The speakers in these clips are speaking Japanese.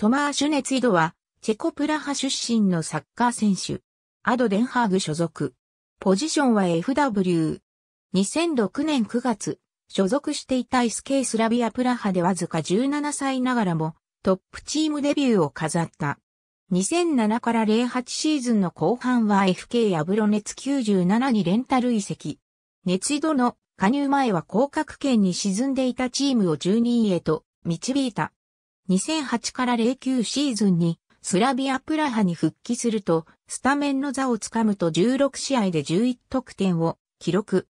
トマーシュネツイドは、チェコプラハ出身のサッカー選手。アドデンハーグ所属。ポジションは FW。2006年9月、所属していたイスケスラビアプラハでわずか17歳ながらも、トップチームデビューを飾った。2007から08シーズンの後半は FK アブロネツ97にレンタル移籍。熱井戸の加入前は降格圏に沈んでいたチームを12位へと導いた。2008から09シーズンにスラビアプラハに復帰すると、スタメンの座をつかむと16試合で11得点を記録。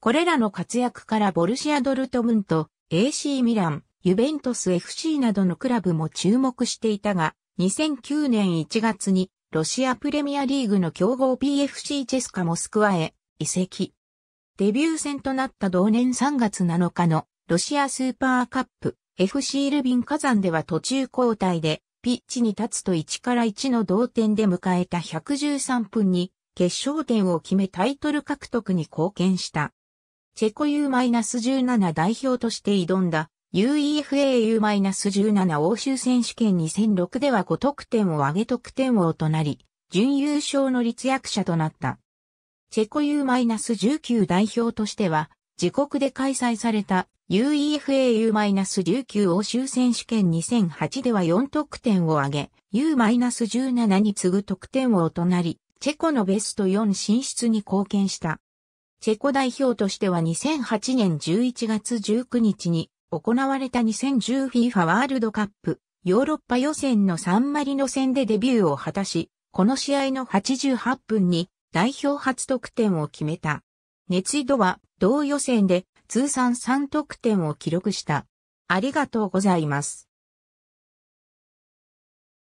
これらの活躍からボルシア・ドルトムント、AC ミラン、ユベントス FC などのクラブも注目していたが、2009年1月にロシアプレミアリーグの強豪 PFC チェスカモスクワへ移籍。デビュー戦となった同年3月7日のロシアスーパーカップ FC ルビン火山では途中交代で、ピッチに立つと1から1の同点で迎えた113分に、決勝点を決めタイトル獲得に貢献した。チェコ U-17 代表として挑んだ UEFA U-17 欧州選手権2006では5得点を挙げ得点王となり、準優勝の立役者となった。チェコ U-19 代表としては、自国で開催された UEFA-U- 琉球欧州選手権2008では4得点を挙げ、U-17 に次ぐ得点王となり、チェコのベスト4進出に貢献した。チェコ代表としては2008年11月19日に行われた 2010FIFA ワールドカップヨーロッパ予選のサンマリノ戦でデビューを果たし、この試合の88分に代表初得点を決めた。熱井戸は同予選で通算3得点を記録した。ありがとうございます。